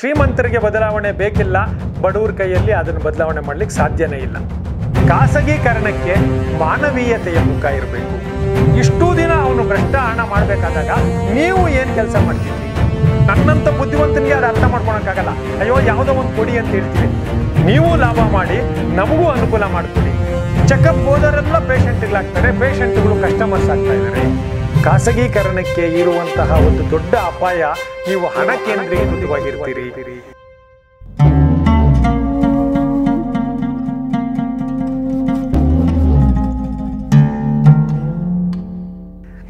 ಶ್ರೀಮಂತರಿಗೆ ಬದಲಾವಣೆ ಬೇಕಿಲ್ಲ ಬಡವ್ರ ಕೈಯಲ್ಲಿ ಅದನ್ನು ಬದಲಾವಣೆ ಮಾಡ್ಲಿಕ್ಕೆ ಸಾಧ್ಯನೇ ಇಲ್ಲ ಖಾಸಗೀಕರಣಕ್ಕೆ ಮಾನವೀಯತೆಯ ಮುಖ ಇರಬೇಕು ಇಷ್ಟು ದಿನ ಅವನು ಭ್ರಷ್ಟ ಹಣ ಮಾಡಬೇಕಾದಾಗ ನೀವು ಏನು ಕೆಲಸ ಮಾಡ್ತೀವಿ ನನ್ನಂಥ ಬುದ್ಧಿವಂತನಿಗೆ ಅದು ಅರ್ಥ ಮಾಡ್ಕೊಳಕ್ಕಾಗಲ್ಲ ಅಯ್ಯೋ ಯಾವುದೋ ಒಂದು ಕೊಡಿ ಅಂತ ಹೇಳ್ತೀವಿ ನೀವು ಲಾಭ ಮಾಡಿ ನಮಗೂ ಅನುಕೂಲ ಮಾಡ್ಕೊಡಿ ಚೆಕಪ್ ಹೋದರೆಲ್ಲ ಪೇಷಂಟ್ಗಳಾಗ್ತಾರೆ ಪೇಷಂಟ್ಗಳು ಕಸ್ಟಮರ್ಸ್ ಆಗ್ತಾ ಇದ್ದಾರೆ ಖಾಸಗೀಕರಣಕ್ಕೆ ಇರುವಂತಹ ಒಂದು ದೊಡ್ಡ ಅಪಾಯ ನೀವು ಹಣ ಕೇಂದ್ರೀಕೃತವಾಗಿರ್ತೀರಿ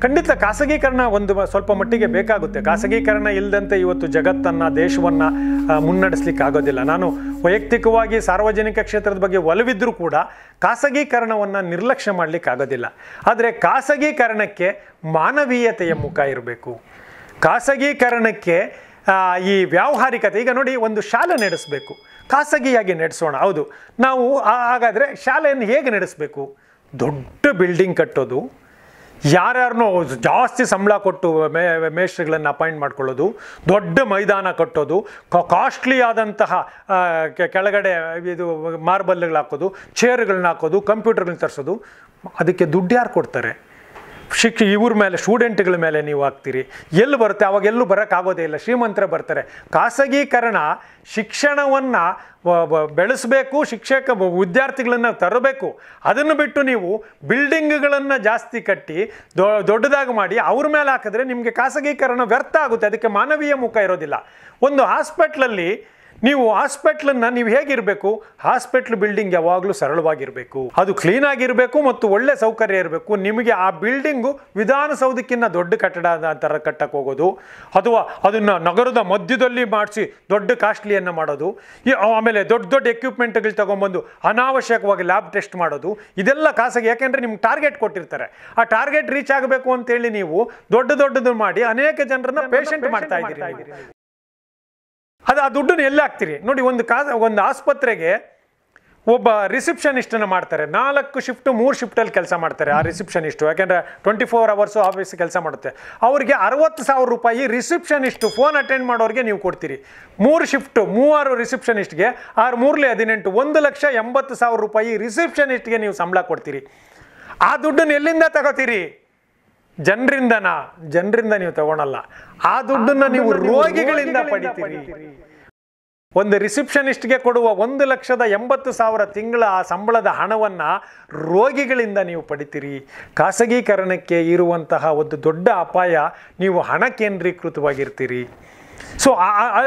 ಖಂಡಿತ ಖಾಸಗೀಕರಣ ಒಂದು ಸ್ವಲ್ಪ ಮಟ್ಟಿಗೆ ಬೇಕಾಗುತ್ತೆ ಖಾಸಗೀಕರಣ ಇಲ್ಲದಂತೆ ಇವತ್ತು ಜಗತ್ತನ್ನು ದೇಶವನ್ನು ಮುನ್ನಡೆಸಲಿಕ್ಕೆ ಆಗೋದಿಲ್ಲ ನಾನು ವೈಯಕ್ತಿಕವಾಗಿ ಸಾರ್ವಜನಿಕ ಕ್ಷೇತ್ರದ ಬಗ್ಗೆ ಒಲವಿದ್ದರೂ ಕೂಡ ಖಾಸಗೀಕರಣವನ್ನು ನಿರ್ಲಕ್ಷ್ಯ ಮಾಡಲಿಕ್ಕೆ ಆಗೋದಿಲ್ಲ ಆದರೆ ಖಾಸಗೀಕರಣಕ್ಕೆ ಮಾನವೀಯತೆಯ ಮುಖ ಇರಬೇಕು ಖಾಸಗೀಕರಣಕ್ಕೆ ಈ ವ್ಯಾವಹಾರಿಕತೆ ಈಗ ನೋಡಿ ಒಂದು ಶಾಲೆ ನಡೆಸಬೇಕು ಖಾಸಗಿಯಾಗಿ ನಡೆಸೋಣ ಹೌದು ನಾವು ಹಾಗಾದರೆ ಶಾಲೆಯನ್ನು ಹೇಗೆ ನಡೆಸಬೇಕು ದೊಡ್ಡ ಬಿಲ್ಡಿಂಗ್ ಕಟ್ಟೋದು ಯಾರ್ಯಾರನೂ ಜಾಸ್ತಿ ಸಂಬಳ ಕೊಟ್ಟು ಮೇ ಮೇಸ್ಟ್ರಿಗಳನ್ನು ಅಪಾಯಿಂಟ್ ಮಾಡ್ಕೊಳ್ಳೋದು ದೊಡ್ಡ ಮೈದಾನ ಕಟ್ಟೋದು ಕಾಸ್ಟ್ಲಿ ಆದಂತಹ ಕೆಳಗಡೆ ಇದು ಮಾರ್ಬಲ್ಗಳು ಹಾಕೋದು ಚೇರ್ಗಳನ್ನ ಹಾಕೋದು ಕಂಪ್ಯೂಟರ್ಗಳನ್ನ ತರಿಸೋದು ಅದಕ್ಕೆ ದುಡ್ಡು ಯಾರು ಕೊಡ್ತಾರೆ ಶಿಕ್ಷೆ ಇವ್ರ ಮೇಲೆ ಸ್ಟೂಡೆಂಟ್ಗಳ ಮೇಲೆ ನೀವು ಹಾಕ್ತೀರಿ ಎಲ್ಲಿ ಬರುತ್ತೆ ಅವಾಗೆಲ್ಲೂ ಬರೋಕ್ಕಾಗೋದೇ ಇಲ್ಲ ಶ್ರೀಮಂತರ ಬರ್ತಾರೆ ಖಾಸಗೀಕರಣ ಶಿಕ್ಷಣವನ್ನು ಬೆಳೆಸಬೇಕು ಶಿಕ್ಷಕ ವಿದ್ಯಾರ್ಥಿಗಳನ್ನು ತರಬೇಕು ಅದನ್ನು ಬಿಟ್ಟು ನೀವು ಬಿಲ್ಡಿಂಗ್ಗಳನ್ನು ಜಾಸ್ತಿ ಕಟ್ಟಿ ದೊ ದೊಡ್ಡದಾಗಿ ಮಾಡಿ ಅವ್ರ ಮೇಲೆ ಹಾಕಿದ್ರೆ ನಿಮಗೆ ಖಾಸಗೀಕರಣ ವ್ಯರ್ಥ ಆಗುತ್ತೆ ಅದಕ್ಕೆ ಮಾನವೀಯ ಮುಖ ಇರೋದಿಲ್ಲ ಒಂದು ಹಾಸ್ಪಿಟ್ಲಲ್ಲಿ ನೀವು ಹಾಸ್ಪಿಟ್ಲನ್ನ ನೀವು ಹೇಗಿರಬೇಕು ಹಾಸ್ಪಿಟ್ಲ್ ಬಿಲ್ಡಿಂಗ್ ಯಾವಾಗಲೂ ಸರಳವಾಗಿರಬೇಕು ಅದು ಕ್ಲೀನ್ ಆಗಿರಬೇಕು ಮತ್ತು ಒಳ್ಳೆ ಸೌಕರ್ಯ ಇರಬೇಕು ನಿಮಗೆ ಆ ಬಿಲ್ಡಿಂಗು ವಿಧಾನಸೌಧಕ್ಕಿಂತ ದೊಡ್ಡ ಕಟ್ಟಡ ಥರ ಕಟ್ಟಕ್ಕೆ ಹೋಗೋದು ಅಥವಾ ಅದನ್ನು ನಗರದ ಮಧ್ಯದಲ್ಲಿ ಮಾಡಿಸಿ ದೊಡ್ಡ ಕಾಸ್ಟ್ಲಿಯನ್ನು ಮಾಡೋದು ಆಮೇಲೆ ದೊಡ್ಡ ದೊಡ್ಡ ಎಕ್ವಿಪ್ಮೆಂಟ್ಗಳು ತಗೊಂಬಂದು ಅನಾವಶ್ಯಕವಾಗಿ ಲ್ಯಾಬ್ ಟೆಸ್ಟ್ ಮಾಡೋದು ಇದೆಲ್ಲ ಖಾಸಗಿ ಯಾಕೆಂದರೆ ನಿಮ್ಗೆ ಟಾರ್ಗೆಟ್ ಕೊಟ್ಟಿರ್ತಾರೆ ಆ ಟಾರ್ಗೆಟ್ ರೀಚ್ ಆಗಬೇಕು ಅಂತೇಳಿ ನೀವು ದೊಡ್ಡ ದೊಡ್ಡದು ಮಾಡಿ ಅನೇಕ ಜನರನ್ನ ಪೇಷಂಟ್ ಮಾಡ್ತಾ ಇದ್ದೀರಿ ಅದು ಆ ದುಡ್ಡನ್ನು ಎಲ್ಲಿ ಹಾಕ್ತೀರಿ ನೋಡಿ ಒಂದು ಕಾ ಒಂದು ಆಸ್ಪತ್ರೆಗೆ ಒಬ್ಬ ರಿಸೆಪ್ಷನಿಸ್ಟನ್ನು ಮಾಡ್ತಾರೆ ನಾಲ್ಕು ಶಿಫ್ಟು ಮೂರು ಶಿಫ್ಟಲ್ಲಿ ಕೆಲಸ ಮಾಡ್ತಾರೆ ಆ ರಿಸೆಪ್ಷನಿಸ್ಟು ಯಾಕೆಂದರೆ ಟ್ವೆಂಟಿ ಫೋರ್ ಅವರ್ಸು ಆಫೀಸ್ ಕೆಲಸ ಮಾಡುತ್ತೆ ಅವರಿಗೆ ಅರವತ್ತು ಸಾವಿರ ರೂಪಾಯಿ ರಿಸೆಪ್ಷನಿಸ್ಟು ಫೋನ್ ಅಟೆಂಡ್ ಮಾಡೋರಿಗೆ ನೀವು ಕೊಡ್ತೀರಿ ಮೂರು ಶಿಫ್ಟು ಮೂವರು ರಿಸೆಪ್ಷನಿಸ್ಟ್ಗೆ ಆರು ಮೂರಲೇ ಹದಿನೆಂಟು ಒಂದು ಲಕ್ಷ ಎಂಬತ್ತು ಸಾವಿರ ರೂಪಾಯಿ ರಿಸೆಪ್ಷನಿಸ್ಟ್ಗೆ ನೀವು ಸಂಬಳ ಕೊಡ್ತೀರಿ ಆ ದುಡ್ಡನ್ನು ಎಲ್ಲಿಂದ ತಗೋತೀರಿ ಜನರಿಂದನ ಜನರಿಂದ ನೀವು ತಗೊಳಲ್ಲ ಆ ದುಡ್ಡನ್ನ ನೀವು ರೋಗಿಗಳಿಂದ ಪಡಿತೀರಿ ಒಂದು ರಿಸೆಪ್ಷನಿಸ್ಟ್ಗೆ ಕೊಡುವ ಒಂದು ಲಕ್ಷದ ಎಂಬತ್ತು ಸಾವಿರ ತಿಂಗಳ ಆ ಸಂಬಳದ ಹಣವನ್ನು ರೋಗಿಗಳಿಂದ ನೀವು ಪಡಿತೀರಿ ಖಾಸಗೀಕರಣಕ್ಕೆ ಇರುವಂತಹ ಒಂದು ದೊಡ್ಡ ಅಪಾಯ ನೀವು ಹಣ ಕೇಂದ್ರೀಕೃತವಾಗಿರ್ತೀರಿ ಸೊ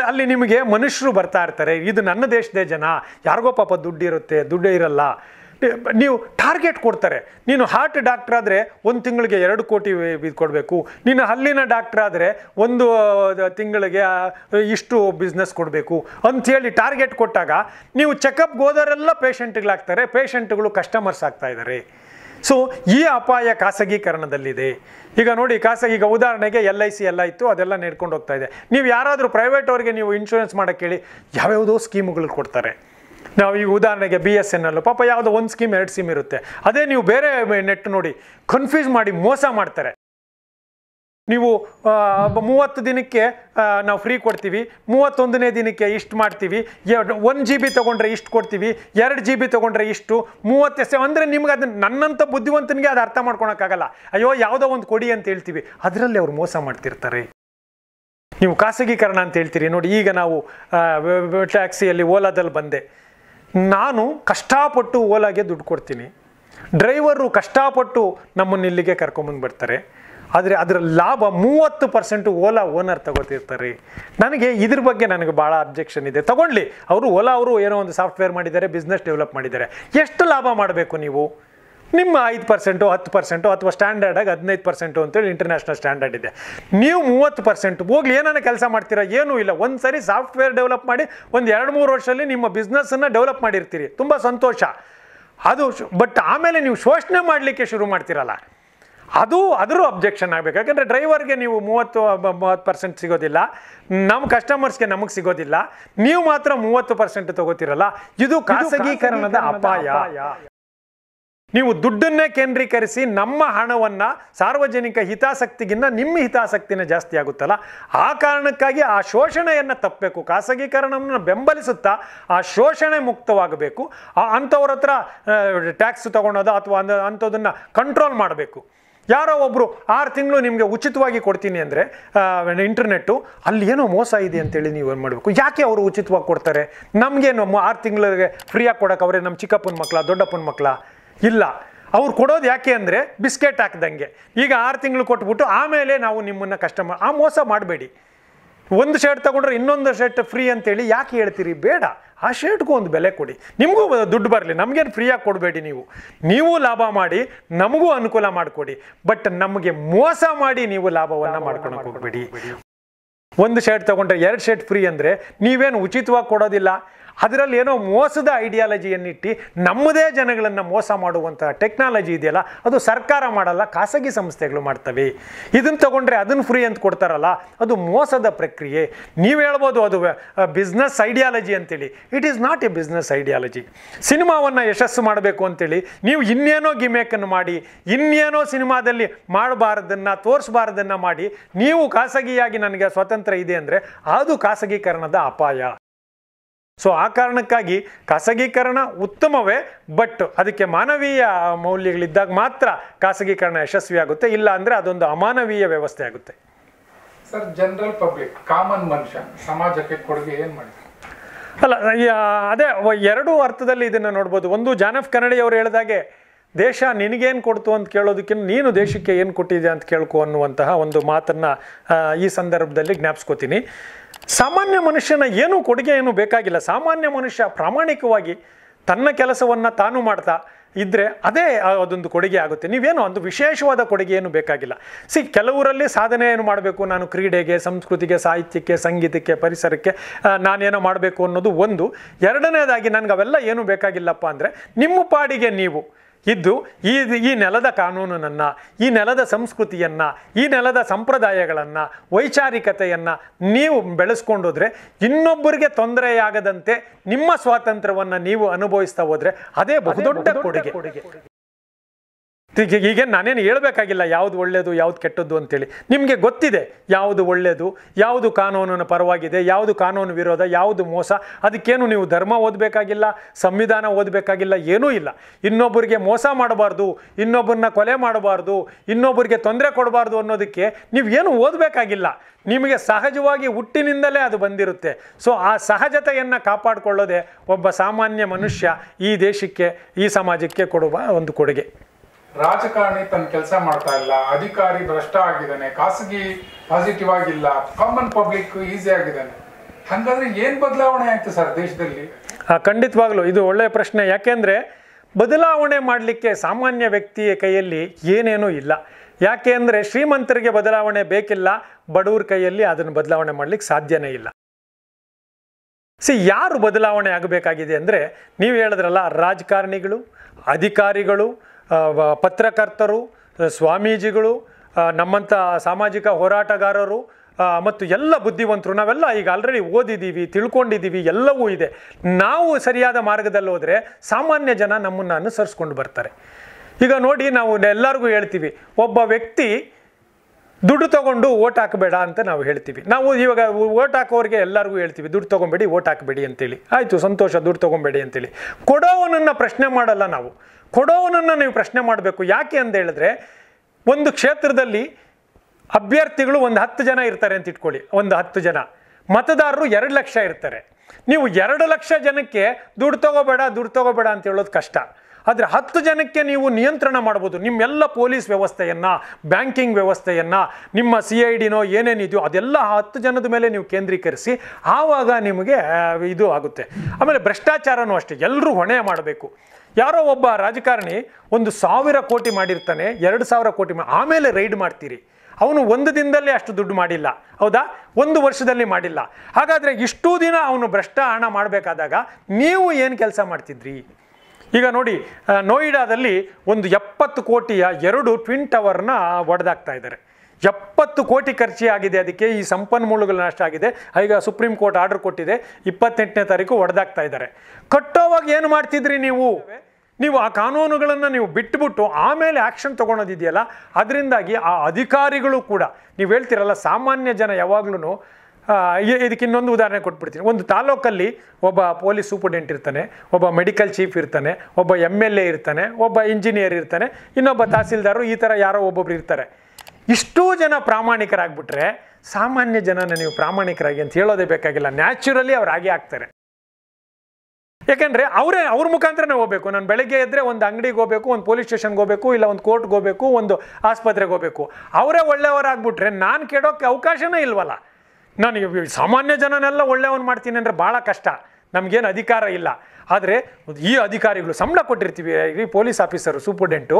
ಅಲ್ಲಿ ನಿಮಗೆ ಮನುಷ್ಯರು ಬರ್ತಾ ಇರ್ತಾರೆ ಇದು ನನ್ನ ದೇಶದ ಜನ ಯಾರಿಗೋ ಪಾಪ ದುಡ್ಡಿರುತ್ತೆ ದುಡ್ಡು ಇರಲ್ಲ ನೀವು ಟಾರ್ಗೆಟ್ ಕೊಡ್ತಾರೆ ನೀನು ಹಾರ್ಟ್ ಡಾಕ್ಟರ್ ಆದರೆ ಒಂದು ತಿಂಗಳಿಗೆ ಎರಡು ಕೋಟಿ ಇದು ಕೊಡಬೇಕು ನೀನು ಹಲ್ಲಿನ ಡಾಕ್ಟರ್ ಆದರೆ ಒಂದು ತಿಂಗಳಿಗೆ ಇಷ್ಟು ಬಿಸ್ನೆಸ್ ಕೊಡಬೇಕು ಅಂಥೇಳಿ ಟಾರ್ಗೆಟ್ ಕೊಟ್ಟಾಗ ನೀವು ಚೆಕಪ್ಗೆ ಹೋದವರೆಲ್ಲ ಪೇಷಂಟ್ಗಳಾಗ್ತಾರೆ ಪೇಷಂಟ್ಗಳು ಕಸ್ಟಮರ್ಸ್ ಆಗ್ತಾ ಸೊ ಈ ಅಪಾಯ ಖಾಸಗೀಕರಣದಲ್ಲಿದೆ ಈಗ ನೋಡಿ ಖಾಸಗಿ ಈಗ ಉದಾಹರಣೆಗೆ ಎಲ್ ಐ ಸಿ ಎಲ್ಲ ಇತ್ತು ಅದೆಲ್ಲ ನೆಡ್ಕೊಂಡು ಹೋಗ್ತಾ ಇದೆ ನೀವು ಯಾರಾದರೂ ಪ್ರೈವೇಟ್ ಅವ್ರಿಗೆ ನೀವು ಇನ್ಶೂರೆನ್ಸ್ ಮಾಡೋಕ್ಕೆ ಹೇಳಿ ಯಾವ್ಯಾವುದೋ ಸ್ಕೀಮ್ಗಳು ಕೊಡ್ತಾರೆ ನಾವು ಈಗ ಉದಾಹರಣೆಗೆ ಬಿ ಎಸ್ ಎನ್ ಎಲ್ ಪಾಪ ಯಾವುದೋ ಒಂದು ಸ್ಕೀಮ್ ಎರಡು ಸ್ಕೀಮ್ ಇರುತ್ತೆ ಅದೇ ನೀವು ಬೇರೆ ನೆಟ್ ನೋಡಿ ಕನ್ಫ್ಯೂಸ್ ಮಾಡಿ ಮೋಸ ಮಾಡ್ತಾರೆ ನೀವು ಮೂವತ್ತು ದಿನಕ್ಕೆ ನಾವು ಫ್ರೀ ಕೊಡ್ತೀವಿ ಮೂವತ್ತೊಂದನೇ ದಿನಕ್ಕೆ ಇಷ್ಟು ಮಾಡ್ತೀವಿ ಒನ್ ಜಿ ಬಿ ತೊಗೊಂಡ್ರೆ ಇಷ್ಟು ಕೊಡ್ತೀವಿ ಎರಡು ಜಿ ಬಿ ತೊಗೊಂಡ್ರೆ ಇಷ್ಟು ಮೂವತ್ತು ಎಸ್ ಅಂದರೆ ನಿಮ್ಗೆ ಅದನ್ನು ನನ್ನಂಥ ಬುದ್ಧಿವಂತನಿಗೆ ಅದು ಅರ್ಥ ಮಾಡ್ಕೊಳಕ್ಕಾಗಲ್ಲ ಅಯ್ಯೋ ಯಾವುದೋ ಒಂದು ಕೊಡಿ ಅಂತ ಹೇಳ್ತೀವಿ ಅದರಲ್ಲಿ ಅವ್ರು ಮೋಸ ಮಾಡ್ತಿರ್ತಾರೆ ನೀವು ಖಾಸಗೀಕರಣ ಅಂತ ಹೇಳ್ತೀರಿ ನೋಡಿ ಈಗ ನಾವು ಟ್ಯಾಕ್ಸಿಯಲ್ಲಿ ಓಲಾದಲ್ಲಿ ಬಂದೆ ನಾನು ಕಷ್ಟಪಟ್ಟು ಓಲಾಗೆ ದುಡ್ಡು ಕೊಡ್ತೀನಿ ಡ್ರೈವರು ಕಷ್ಟಪಟ್ಟು ನಮ್ಮನ್ನು ಇಲ್ಲಿಗೆ ಕರ್ಕೊಂಬಂದು ಬಿಡ್ತಾರೆ ಆದರೆ ಅದರ ಲಾಭ ಮೂವತ್ತು ಪರ್ಸೆಂಟ್ ಓಲಾ ಓನರ್ ತಗೋತಿರ್ತಾರೆ ನನಗೆ ಇದ್ರ ಬಗ್ಗೆ ನನಗೆ ಭಾಳ ಅಬ್ಜೆಕ್ಷನ್ ಇದೆ ತಗೊಳ್ಳಿ ಅವರು ಓಲಾ ಅವರು ಏನೋ ಒಂದು ಸಾಫ್ಟ್ವೇರ್ ಮಾಡಿದ್ದಾರೆ ಬಿಸ್ನೆಸ್ ಡೆವಲಪ್ ಮಾಡಿದ್ದಾರೆ ಎಷ್ಟು ಲಾಭ ಮಾಡಬೇಕು ನೀವು ನಿಮ್ಮ ಐದು ಪರ್ಸೆಂಟು ಹತ್ತು ಪರ್ಸೆಂಟು ಅಥವಾ ಸ್ಟ್ಯಾಂಡರ್ಡಾಗಿ ಹದಿನೈದು ಪರ್ಸೆಂಟು ಅಂತೇಳಿ ಇಂಟರ್ನ್ಯಾಷನಲ್ ಸ್ಟ್ಯಾಂಡರ್ಡ್ ಇದೆ ನೀವು ಮೂವತ್ತು ಪರ್ಸೆಂಟ್ ಹೋಗ್ಲಿ ಏನಾನ ಕೆಲಸ ಮಾಡ್ತೀರಾ ಏನೂ ಇಲ್ಲ ಒಂದು ಸರಿ ಸಾಫ್ಟ್ವೇರ್ ಡೆವಲಪ್ ಮಾಡಿ ಒಂದು ಎರಡು ಮೂರು ವರ್ಷದಲ್ಲಿ ನಿಮ್ಮ ಬಿಸ್ನೆಸ್ಸನ್ನು ಡೆವಲಪ್ ಮಾಡಿರ್ತೀರಿ ತುಂಬ ಸಂತೋಷ ಅದು ಬಟ್ ಆಮೇಲೆ ನೀವು ಶೋಷಣೆ ಮಾಡಲಿಕ್ಕೆ ಶುರು ಮಾಡ್ತೀರಲ್ಲ ಅದು ಅದರ ಅಬ್ಜೆಕ್ಷನ್ ಆಗಬೇಕು ಯಾಕಂದರೆ ಡ್ರೈವರ್ಗೆ ನೀವು ಮೂವತ್ತು ಮೂವತ್ತು ಪರ್ಸೆಂಟ್ ಸಿಗೋದಿಲ್ಲ ನಮ್ಮ ಕಸ್ಟಮರ್ಸ್ಗೆ ನಮಗೆ ಸಿಗೋದಿಲ್ಲ ನೀವು ಮಾತ್ರ ಮೂವತ್ತು ಪರ್ಸೆಂಟ್ ತೊಗೋತಿರಲ್ಲ ಇದು ಖಾಸಗೀಕರಣದ ಅಪಾಯ ನೀವು ದುಡ್ಡನ್ನೇ ಕೇಂದ್ರೀಕರಿಸಿ ನಮ್ಮ ಹಣವನ್ನು ಸಾರ್ವಜನಿಕ ಹಿತಾಸಕ್ತಿಗಿನ್ನ ನಿಮ್ಮ ಹಿತಾಸಕ್ತಿನೇ ಜಾಸ್ತಿ ಆಗುತ್ತಲ್ಲ ಆ ಕಾರಣಕ್ಕಾಗಿ ಆ ಶೋಷಣೆಯನ್ನು ತಪ್ಪಬೇಕು ಖಾಸಗೀಕರಣವನ್ನು ಬೆಂಬಲಿಸುತ್ತಾ ಆ ಶೋಷಣೆ ಮುಕ್ತವಾಗಬೇಕು ಅಂಥವ್ರ ಹತ್ರ ಟ್ಯಾಕ್ಸ್ ತೊಗೊಳೋದು ಅಥವಾ ಅಂದ ಅಂಥದನ್ನು ಕಂಟ್ರೋಲ್ ಮಾಡಬೇಕು ಯಾರೋ ಒಬ್ಬರು ಆರು ತಿಂಗಳು ನಿಮಗೆ ಉಚಿತವಾಗಿ ಕೊಡ್ತೀನಿ ಅಂದರೆ ಇಂಟರ್ನೆಟ್ಟು ಅಲ್ಲಿ ಏನೋ ಮೋಸ ಇದೆ ಅಂತೇಳಿ ನೀವು ಏನು ಮಾಡಬೇಕು ಯಾಕೆ ಅವರು ಉಚಿತವಾಗಿ ಕೊಡ್ತಾರೆ ನಮಗೇನು ಆರು ತಿಂಗಳಿಗೆ ಫ್ರೀಯಾಗಿ ಕೊಡೋಕೆ ಅವರೇ ನಮ್ಮ ಚಿಕ್ಕಪ್ಪನ ಮಕ್ಕಳ ದೊಡ್ಡಪ್ಪನ ಮಕ್ಕಳ ಇಲ್ಲ ಅವ್ರು ಕೊಡೋದು ಯಾಕೆ ಅಂದರೆ ಬಿಸ್ಕೆಟ್ ಹಾಕ್ದಂಗೆ ಈಗ ಆರು ತಿಂಗಳು ಕೊಟ್ಬಿಟ್ಟು ಆಮೇಲೆ ನಾವು ನಿಮ್ಮನ್ನು ಕಸ್ಟಮರ್ ಆ ಮೋಸ ಮಾಡಬೇಡಿ ಒಂದು ಶರ್ಟ್ ತೊಗೊಂಡ್ರೆ ಇನ್ನೊಂದು ಶರ್ಟ್ ಫ್ರೀ ಅಂತೇಳಿ ಯಾಕೆ ಹೇಳ್ತೀರಿ ಬೇಡ ಆ ಶರ್ಟ್ಗೂ ಒಂದು ಬೆಲೆ ಕೊಡಿ ನಿಮಗೂ ದುಡ್ಡು ಬರಲಿ ನಮಗೇನು ಫ್ರೀಯಾಗಿ ಕೊಡಬೇಡಿ ನೀವು ನೀವು ಲಾಭ ಮಾಡಿ ನಮಗೂ ಅನುಕೂಲ ಮಾಡಿಕೊಡಿ ಬಟ್ ನಮಗೆ ಮೋಸ ಮಾಡಿ ನೀವು ಲಾಭವನ್ನು ಮಾಡ್ಕೊಳಕ್ಕೆ ಹೋಗಬೇಡಿ ಒಂದು ಶರ್ಟ್ ತೊಗೊಂಡ್ರೆ ಎರಡು ಶರ್ಟ್ ಫ್ರೀ ಅಂದರೆ ನೀವೇನು ಉಚಿತವಾಗಿ ಕೊಡೋದಿಲ್ಲ ಅದರಲ್ಲಿ ಏನೋ ಮೋಸದ ಐಡಿಯಾಲಜಿಯನ್ನಿಟ್ಟು ನಮ್ಮದೇ ಜನಗಳನ್ನು ಮೋಸ ಮಾಡುವಂಥ ಟೆಕ್ನಾಲಜಿ ಇದೆಯಲ್ಲ ಅದು ಸರ್ಕಾರ ಮಾಡಲ್ಲ ಖಾಸಗಿ ಸಂಸ್ಥೆಗಳು ಮಾಡ್ತವೆ ಇದನ್ನು ತಗೊಂಡ್ರೆ ಅದನ್ನು ಫ್ರೀ ಅಂತ ಕೊಡ್ತಾರಲ್ಲ ಅದು ಮೋಸದ ಪ್ರಕ್ರಿಯೆ ನೀವು ಹೇಳ್ಬೋದು ಅದು ಬಿಸ್ನೆಸ್ ಐಡಿಯಾಲಜಿ ಅಂತೇಳಿ it is not a business ideology ಸಿನಿಮಾವನ್ನು ಯಶಸ್ಸು ಮಾಡಬೇಕು ಅಂತೇಳಿ ನೀವು ಇನ್ನೇನೋ ಗಿಮೇಕನ್ನು ಮಾಡಿ ಇನ್ನೇನೋ ಸಿನಿಮಾದಲ್ಲಿ ಮಾಡಬಾರ್ದನ್ನು ತೋರಿಸಬಾರ್ದನ್ನು ಮಾಡಿ ನೀವು ಖಾಸಗಿಯಾಗಿ ನನಗೆ ಸ್ವಾತಂತ್ರ್ಯ ಇದೆ ಅಂದರೆ ಅದು ಖಾಸಗೀಕರಣದ ಅಪಾಯ ಸೊ ಆ ಕಾರಣಕ್ಕಾಗಿ ಖಾಸಗೀಕರಣ ಉತ್ತಮವೇ ಬಟ್ ಅದಕ್ಕೆ ಮಾನವೀಯ ಮೌಲ್ಯಗಳಿದ್ದಾಗ ಮಾತ್ರ ಖಾಸಗೀಕರಣ ಯಶಸ್ವಿ ಆಗುತ್ತೆ ಇಲ್ಲ ಅಂದರೆ ಅದೊಂದು ಅಮಾನವೀಯ ವ್ಯವಸ್ಥೆ ಆಗುತ್ತೆ ಸರ್ ಜನರಲ್ ಪಬ್ಲಿಕ್ ಕಾಮನ್ ಮನುಷ್ಯ ಸಮಾಜಕ್ಕೆ ಕೊಡುಗೆ ಏನು ಮಾಡಿ ಅಲ್ಲ ಅದೇ ಎರಡೂ ಅರ್ಥದಲ್ಲಿ ಇದನ್ನು ನೋಡ್ಬೋದು ಒಂದು ಜಾನಫ್ ಕನ್ನಡಿಯವರು ಹೇಳಿದಾಗೆ ದೇಶ ನಿನಗೇನು ಕೊಡ್ತು ಅಂತ ಕೇಳೋದಕ್ಕಿಂತ ನೀನು ದೇಶಕ್ಕೆ ಏನು ಕೊಟ್ಟಿದೆ ಅಂತ ಕೇಳ್ಕೊ ಅನ್ನುವಂತಹ ಒಂದು ಮಾತನ್ನು ಈ ಸಂದರ್ಭದಲ್ಲಿ ಜ್ಞಾಪಿಸ್ಕೋತೀನಿ ಸಾಮಾನ್ಯ ಮನುಷ್ಯನ ಏನೂ ಕೊಡುಗೆ ಏನು ಬೇಕಾಗಿಲ್ಲ ಸಾಮಾನ್ಯ ಮನುಷ್ಯ ಪ್ರಾಮಾಣಿಕವಾಗಿ ತನ್ನ ಕೆಲಸವನ್ನು ತಾನು ಮಾಡ್ತಾ ಇದ್ದರೆ ಅದೇ ಅದೊಂದು ಕೊಡುಗೆ ಆಗುತ್ತೆ ನೀವೇನು ಒಂದು ವಿಶೇಷವಾದ ಕೊಡುಗೆ ಏನು ಬೇಕಾಗಿಲ್ಲ ಸಿ ಕೆಲವರಲ್ಲಿ ಸಾಧನೆ ಏನು ಮಾಡಬೇಕು ನಾನು ಕ್ರೀಡೆಗೆ ಸಂಸ್ಕೃತಿಗೆ ಸಾಹಿತ್ಯಕ್ಕೆ ಸಂಗೀತಕ್ಕೆ ಪರಿಸರಕ್ಕೆ ನಾನೇನೋ ಮಾಡಬೇಕು ಅನ್ನೋದು ಒಂದು ಎರಡನೇದಾಗಿ ನನಗೆ ಅವೆಲ್ಲ ಏನು ಬೇಕಾಗಿಲ್ಲಪ್ಪ ಅಂದರೆ ನಿಮ್ಮ ಪಾಡಿಗೆ ನೀವು ಇದ್ದು ಈ ಈ ನೆಲದ ಕಾನೂನನ್ನು ಈ ನೆಲದ ಸಂಸ್ಕೃತಿಯನ್ನು ಈ ನೆಲದ ಸಂಪ್ರದಾಯಗಳನ್ನು ವೈಚಾರಿಕತೆಯನ್ನು ನೀವು ಬೆಳೆಸ್ಕೊಂಡೋದ್ರೆ ಇನ್ನೊಬ್ಬರಿಗೆ ತೊಂದರೆಯಾಗದಂತೆ ನಿಮ್ಮ ಸ್ವಾತಂತ್ರ್ಯವನ್ನು ನೀವು ಅನುಭವಿಸ್ತಾ ಹೋದರೆ ಅದೇ ಬಹುದೊಡ್ಡ ಕೊಡುಗೆ ಕೊಡುಗೆ ಈಗೇನು ನಾನೇನು ಹೇಳಬೇಕಾಗಿಲ್ಲ ಯಾವುದು ಒಳ್ಳೆಯದು ಯಾವುದು ಕೆಟ್ಟದ್ದು ಅಂತೇಳಿ ನಿಮಗೆ ಗೊತ್ತಿದೆ ಯಾವುದು ಒಳ್ಳೆಯದು ಯಾವುದು ಕಾನೂನಿನ ಪರವಾಗಿದೆ ಯಾವುದು ಕಾನೂನು ವಿರೋಧ ಯಾವುದು ಮೋಸ ಅದಕ್ಕೇನು ನೀವು ಧರ್ಮ ಓದಬೇಕಾಗಿಲ್ಲ ಸಂವಿಧಾನ ಓದಬೇಕಾಗಿಲ್ಲ ಏನೂ ಇಲ್ಲ ಇನ್ನೊಬ್ಬರಿಗೆ ಮೋಸ ಮಾಡಬಾರ್ದು ಇನ್ನೊಬ್ಬರನ್ನ ಕೊಲೆ ಮಾಡಬಾರ್ದು ಇನ್ನೊಬ್ಬರಿಗೆ ತೊಂದರೆ ಕೊಡಬಾರ್ದು ಅನ್ನೋದಕ್ಕೆ ನೀವು ಏನು ಓದಬೇಕಾಗಿಲ್ಲ ನಿಮಗೆ ಸಹಜವಾಗಿ ಹುಟ್ಟಿನಿಂದಲೇ ಅದು ಬಂದಿರುತ್ತೆ ಸೊ ಆ ಸಹಜತೆಯನ್ನು ಕಾಪಾಡಿಕೊಳ್ಳೋದೆ ಒಬ್ಬ ಸಾಮಾನ್ಯ ಮನುಷ್ಯ ಈ ದೇಶಕ್ಕೆ ಈ ಸಮಾಜಕ್ಕೆ ಕೊಡುವ ಒಂದು ಕೊಡುಗೆ ರಾಜಕಾರಣಿ ತನ್ನ ಕೆಲಸ ಮಾಡ್ತಾ ಇಲ್ಲ ಅಧಿಕಾರಿ ಭ್ರಷ್ಟ ಆಗಿದ್ದಾನೆ ಖಾಸಗಿ ಪಾಸಿಟಿವ್ ಆಗಿಲ್ಲ ಕಾಮನ್ ಪಬ್ಲಿಕ್ ಈಸಿ ಆಗಿದ್ದಾನೆ ಹಾಗಾದ್ರೆ ಏನು ಬದಲಾವಣೆ ಆಯಿತು ಸರ್ ದೇಶದಲ್ಲಿ ಖಂಡಿತವಾಗ್ಲೂ ಇದು ಒಳ್ಳೆಯ ಪ್ರಶ್ನೆ ಯಾಕೆಂದ್ರೆ ಬದಲಾವಣೆ ಮಾಡಲಿಕ್ಕೆ ಸಾಮಾನ್ಯ ವ್ಯಕ್ತಿಯ ಕೈಯಲ್ಲಿ ಏನೇನೂ ಇಲ್ಲ ಯಾಕೆ ಅಂದರೆ ಶ್ರೀಮಂತರಿಗೆ ಬದಲಾವಣೆ ಬೇಕಿಲ್ಲ ಬಡವ್ರ ಕೈಯಲ್ಲಿ ಅದನ್ನು ಬದಲಾವಣೆ ಮಾಡಲಿಕ್ಕೆ ಸಾಧ್ಯನೇ ಇಲ್ಲ ಸಿ ಯಾರು ಬದಲಾವಣೆ ಆಗಬೇಕಾಗಿದೆ ಅಂದರೆ ನೀವು ಹೇಳಿದ್ರಲ್ಲ ರಾಜಕಾರಣಿಗಳು ಅಧಿಕಾರಿಗಳು ಪತ್ರಕರ್ತರು ಸ್ವಾಮೀಜಿಗಳು ನಮ್ಮಂಥ ಸಾಮಾಜಿಕ ಹೋರಾಟಗಾರರು ಮತ್ತು ಎಲ್ಲ ಬುದ್ಧಿವಂತರು ನಾವೆಲ್ಲ ಈಗ ಆಲ್ರೆಡಿ ಓದಿದ್ದೀವಿ ತಿಳ್ಕೊಂಡಿದ್ದೀವಿ ಎಲ್ಲವೂ ಇದೆ ನಾವು ಸರಿಯಾದ ಮಾರ್ಗದಲ್ಲಿ ಹೋದರೆ ಸಾಮಾನ್ಯ ಜನ ನಮ್ಮನ್ನು ಅನುಸರಿಸ್ಕೊಂಡು ಬರ್ತಾರೆ ಈಗ ನೋಡಿ ನಾವು ಎಲ್ಲರಿಗೂ ಹೇಳ್ತೀವಿ ಒಬ್ಬ ವ್ಯಕ್ತಿ ದುಡ್ಡು ತಗೊಂಡು ಓಟ್ ಹಾಕಬೇಡ ಅಂತ ನಾವು ಹೇಳ್ತೀವಿ ನಾವು ಇವಾಗ ಓಟ್ ಹಾಕೋರಿಗೆ ಎಲ್ಲರಿಗೂ ಹೇಳ್ತೀವಿ ದುಡ್ಡು ತೊಗೊಂಬೇಡಿ ಓಟ್ ಹಾಕಬೇಡಿ ಅಂತೇಳಿ ಆಯಿತು ಸಂತೋಷ ದುಡ್ಡು ತೊಗೊಬೇಡಿ ಅಂತೇಳಿ ಕೊಡೋವನನ್ನು ಪ್ರಶ್ನೆ ಮಾಡಲ್ಲ ನಾವು ಕೊಡೋವನನ್ನು ನೀವು ಪ್ರಶ್ನೆ ಮಾಡಬೇಕು ಯಾಕೆ ಅಂತ ಹೇಳಿದ್ರೆ ಒಂದು ಕ್ಷೇತ್ರದಲ್ಲಿ ಅಭ್ಯರ್ಥಿಗಳು ಒಂದು ಹತ್ತು ಜನ ಇರ್ತಾರೆ ಅಂತ ಇಟ್ಕೊಳ್ಳಿ ಒಂದು ಹತ್ತು ಜನ ಮತದಾರರು ಎರಡು ಲಕ್ಷ ಇರ್ತಾರೆ ನೀವು ಎರಡು ಲಕ್ಷ ಜನಕ್ಕೆ ದುಡ್ಡು ತಗೋಬೇಡ ದುಡ್ಡು ತಗೋಬೇಡ ಅಂತ ಹೇಳೋದು ಕಷ್ಟ ಆದರೆ ಹತ್ತು ಜನಕ್ಕೆ ನೀವು ನಿಯಂತ್ರಣ ಮಾಡ್ಬೋದು ನಿಮ್ಮೆಲ್ಲ ಪೊಲೀಸ್ ವ್ಯವಸ್ಥೆಯನ್ನು ಬ್ಯಾಂಕಿಂಗ್ ವ್ಯವಸ್ಥೆಯನ್ನು ನಿಮ್ಮ ಸಿ ಐ ಡಿನೋ ಏನೇನಿದೆಯೋ ಅದೆಲ್ಲ ಹತ್ತು ಜನದ ಮೇಲೆ ನೀವು ಕೇಂದ್ರೀಕರಿಸಿ ಆವಾಗ ನಿಮಗೆ ಇದು ಆಗುತ್ತೆ ಆಮೇಲೆ ಭ್ರಷ್ಟಾಚಾರನೂ ಅಷ್ಟೇ ಎಲ್ಲರೂ ಹೊಣೆ ಮಾಡಬೇಕು ಯಾರೋ ಒಬ್ಬ ರಾಜಕಾರಣಿ ಒಂದು ಸಾವಿರ ಕೋಟಿ ಮಾಡಿರ್ತಾನೆ ಎರಡು ಸಾವಿರ ಕೋಟಿ ಆಮೇಲೆ ರೈಡ್ ಮಾಡ್ತೀರಿ ಅವನು ಒಂದು ದಿನದಲ್ಲೇ ಅಷ್ಟು ದುಡ್ಡು ಮಾಡಿಲ್ಲ ಹೌದಾ ಒಂದು ವರ್ಷದಲ್ಲಿ ಮಾಡಿಲ್ಲ ಹಾಗಾದರೆ ಇಷ್ಟೂ ದಿನ ಅವನು ಭ್ರಷ್ಟ ಹಣ ಮಾಡಬೇಕಾದಾಗ ನೀವು ಏನು ಕೆಲಸ ಮಾಡ್ತಿದ್ರಿ ಈಗ ನೋಡಿ ನೋಯಿಡಾದಲ್ಲಿ ಒಂದು ಎಪ್ಪತ್ತು ಕೋಟಿಯ ಎರಡು ಟ್ವಿನ್ ಟವರ್ನ ಒಡೆದಾಗ್ತಾ ಇದ್ದಾರೆ ಎಪ್ಪತ್ತು ಕೋಟಿ ಆಗಿದೆ ಅದಕ್ಕೆ ಈ ಸಂಪನ್ಮೂಲಗಳು ನಷ್ಟ ಆಗಿದೆ ಈಗ ಸುಪ್ರೀಂ ಕೋರ್ಟ್ ಆರ್ಡರ್ ಕೊಟ್ಟಿದೆ ಇಪ್ಪತ್ತೆಂಟನೇ ತಾರೀಕು ಒಡೆದಾಗ್ತಾ ಇದ್ದಾರೆ ಕಟ್ಟೋವಾಗ ಏನು ಮಾಡ್ತಿದ್ರಿ ನೀವು ನೀವು ಆ ಕಾನೂನುಗಳನ್ನು ನೀವು ಬಿಟ್ಟುಬಿಟ್ಟು ಆಮೇಲೆ ಆ್ಯಕ್ಷನ್ ತೊಗೊಳೋದಿದೆಯಲ್ಲ ಅದರಿಂದಾಗಿ ಆ ಅಧಿಕಾರಿಗಳು ಕೂಡ ನೀವು ಹೇಳ್ತಿರಲ್ಲ ಸಾಮಾನ್ಯ ಜನ ಯಾವಾಗ್ಲೂ ಇದಕ್ಕೆ ಇನ್ನೊಂದು ಉದಾಹರಣೆ ಕೊಟ್ಬಿಡ್ತೀನಿ ಒಂದು ತಾಲೂಕಲ್ಲಿ ಒಬ್ಬ ಪೊಲೀಸ್ ಸೂಪರ್ಡೆಂಟ್ ಇರ್ತಾನೆ ಒಬ್ಬ ಮೆಡಿಕಲ್ ಚೀಫ್ ಇರ್ತಾನೆ ಒಬ್ಬ ಎಮ್ ಎಲ್ ಎ ಇರ್ತಾನೆ ಒಬ್ಬ ಇಂಜಿನಿಯರ್ ಇರ್ತಾನೆ ಇನ್ನೊಬ್ಬ ತಹಸೀಲ್ದಾರು ಈ ಥರ ಯಾರೋ ಒಬ್ಬೊಬ್ರು ಇರ್ತಾರೆ ಇಷ್ಟೂ ಜನ ಪ್ರಾಮಾಣಿಕರಾಗ್ಬಿಟ್ರೆ ಸಾಮಾನ್ಯ ಜನನ ನೀವು ಪ್ರಾಮಾಣಿಕರಾಗಿ ಅಂತ ಹೇಳೋದೇ ಬೇಕಾಗಿಲ್ಲ ನ್ಯಾಚುರಲಿ ಅವ್ರು ಆಗಿ ಆಗ್ತಾರೆ ಯಾಕೆಂದರೆ ಅವರೇ ಅವ್ರ ಮುಖಾಂತರನೇ ಹೋಗ್ಬೇಕು ನಾನು ಬೆಳಗ್ಗೆ ಎದ್ದರೆ ಒಂದು ಅಂಗಡಿಗೆ ಹೋಗಬೇಕು ಒಂದು ಪೊಲೀಸ್ ಸ್ಟೇಷನ್ಗೆ ಹೋಗಬೇಕು ಇಲ್ಲ ಒಂದು ಕೋರ್ಟ್ಗೆ ಹೋಗಬೇಕು ಒಂದು ಆಸ್ಪತ್ರೆಗೆ ಹೋಗಬೇಕು ಅವರೇ ಒಳ್ಳೆಯವರಾಗ್ಬಿಟ್ರೆ ನಾನು ಕೇಳೋಕ್ಕೆ ಅವಕಾಶನೇ ಇಲ್ವಲ್ಲ ನಾನು ಸಾಮಾನ್ಯ ಜನನೆಲ್ಲ ಒಳ್ಳೆಯವನು ಮಾಡ್ತೀನಿ ಅಂದರೆ ಭಾಳ ಕಷ್ಟ ನಮಗೇನು ಅಧಿಕಾರ ಇಲ್ಲ ಆದರೆ ಈ ಅಧಿಕಾರಿಗಳು ಸಂಬಳ ಕೊಟ್ಟಿರ್ತೀವಿ ಈ ಪೊಲೀಸ್ ಆಫೀಸರು ಸೂಪರ್ಡೆಂಟು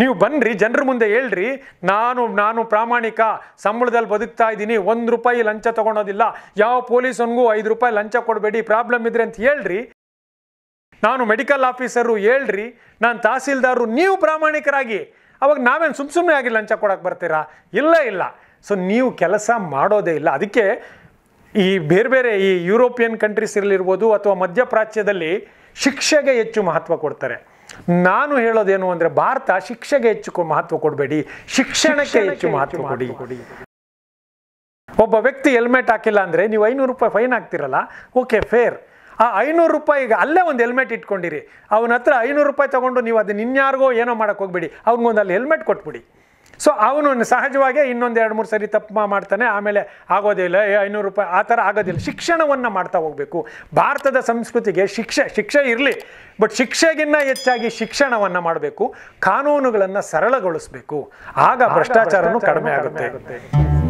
ನೀವು ಬನ್ನಿರಿ ಜನರ ಮುಂದೆ ಹೇಳ್ರಿ ನಾನು ನಾನು ಪ್ರಾಮಾಣಿಕ ಸಂಬಳದಲ್ಲಿ ಬದುಕ್ತಾ ಇದ್ದೀನಿ ಒಂದು ರೂಪಾಯಿ ಲಂಚ ತೊಗೊಳೋದಿಲ್ಲ ಯಾವ ಪೊಲೀಸನಿಗೂ ಐದು ರೂಪಾಯಿ ಲಂಚ ಕೊಡಬೇಡಿ ಪ್ರಾಬ್ಲಮ್ ಇದ್ರೆ ಅಂತ ಹೇಳ್ರಿ ನಾನು ಮೆಡಿಕಲ್ ಆಫೀಸರು ಹೇಳ್ರಿ ನಾನು ತಹಸೀಲ್ದಾರರು ನೀವು ಪ್ರಾಮಾಣಿಕರಾಗಿ ಅವಾಗ ನಾವೇನು ಸುಮ್ಮ ಸುಮ್ಮನೆ ಆಗಿ ಲಂಚ ಕೊಡೋಕ್ಕೆ ಬರ್ತೀರಾ ಇಲ್ಲ ಇಲ್ಲ ಸೊ ನೀವು ಕೆಲಸ ಮಾಡೋದೇ ಇಲ್ಲ ಅದಕ್ಕೆ ಈ ಬೇರೆ ಬೇರೆ ಈ ಯುರೋಪಿಯನ್ ಕಂಟ್ರೀಸ್ ಇರಲಿರ್ಬೋದು ಅಥವಾ ಮಧ್ಯಪ್ರಾಚ್ಯದಲ್ಲಿ ಶಿಕ್ಷೆಗೆ ಹೆಚ್ಚು ಮಹತ್ವ ಕೊಡ್ತಾರೆ ನಾನು ಹೇಳೋದೇನು ಅಂದರೆ ಭಾರತ ಶಿಕ್ಷೆಗೆ ಹೆಚ್ಚು ಮಹತ್ವ ಕೊಡಬೇಡಿ ಶಿಕ್ಷಣಕ್ಕೆ ಹೆಚ್ಚು ಮಹತ್ವ ಕೊಡಿ ಕೊಡಿ ಒಬ್ಬ ವ್ಯಕ್ತಿ ಹೆಲ್ಮೆಟ್ ಹಾಕಿಲ್ಲ ಅಂದರೆ ನೀವು ಐನೂರು ರೂಪಾಯಿ ಫೈನ್ ಹಾಕ್ತಿರಲ್ಲ ಓಕೆ ಫೇರ್ ಆ ಐನೂರು ರೂಪಾಯಿಗೆ ಅಲ್ಲೇ ಒಂದು ಹೆಲ್ಮೆಟ್ ಇಟ್ಕೊಂಡಿರಿ ಅವನ ಹತ್ರ ಐನೂರು ರೂಪಾಯಿ ತಗೊಂಡು ನೀವು ಅದನ್ನ ಇನ್ಯಾರಿಗೋ ಏನೋ ಮಾಡೋಕ್ಕೆ ಹೋಗ್ಬೇಡಿ ಅವ್ನಿಗೊಂದು ಅಲ್ಲಿ ಹೆಲ್ಮೆಟ್ ಕೊಟ್ಬಿಡಿ ಸೊ ಅವನು ಸಹಜವಾಗೇ ಇನ್ನೊಂದು ಎರಡು ಮೂರು ಸರಿ ತಪ್ಪು ಮಾಡ್ತಾನೆ ಆಮೇಲೆ ಆಗೋದಿಲ್ಲ ಐನೂರು ರೂಪಾಯಿ ಆ ಥರ ಆಗೋದಿಲ್ಲ ಶಿಕ್ಷಣವನ್ನು ಮಾಡ್ತಾ ಹೋಗಬೇಕು ಭಾರತದ ಸಂಸ್ಕೃತಿಗೆ ಶಿಕ್ಷೆ ಶಿಕ್ಷೆ ಇರಲಿ ಬಟ್ ಶಿಕ್ಷೆಗಿನ್ನ ಹೆಚ್ಚಾಗಿ ಶಿಕ್ಷಣವನ್ನು ಮಾಡಬೇಕು ಕಾನೂನುಗಳನ್ನು ಸರಳಗೊಳಿಸಬೇಕು ಆಗ ಭ್ರಷ್ಟಾಚಾರನೂ ಕಡಿಮೆ ಆಗುತ್ತೆ